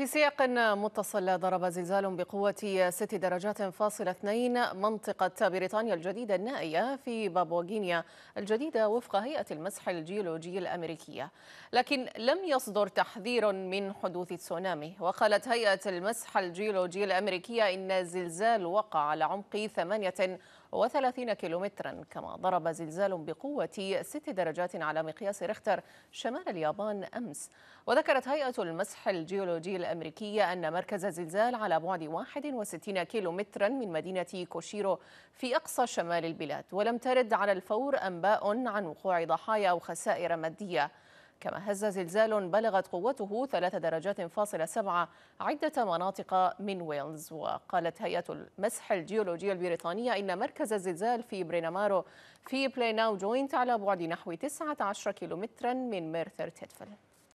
في سياق متصل ضرب زلزال بقوة 6 درجات فاصل 2 منطقة بريطانيا الجديدة النائية في بابوا غينيا الجديدة وفق هيئة المسح الجيولوجي الأمريكية لكن لم يصدر تحذير من حدوث تسونامي وقالت هيئة المسح الجيولوجي الأمريكية إن الزلزال وقع على عمق 8 وثلاثين كيلومترا كما ضرب زلزال بقوة ست درجات على مقياس ريختر شمال اليابان أمس وذكرت هيئة المسح الجيولوجي الأمريكية أن مركز الزلزال على بعد 61 كيلومترا من مدينة كوشيرو في أقصى شمال البلاد ولم ترد على الفور أنباء عن وقوع ضحايا أو خسائر مادية كما هز زلزال بلغت قوته ثلاث درجات فاصلة سبعة عدة مناطق من ويلز وقالت هيئة المسح الجيولوجية البريطانية إن مركز الزلزال في برينامارو في بليناو جوينت على بعد نحو 19 كيلومترا من ميرثر تيتفل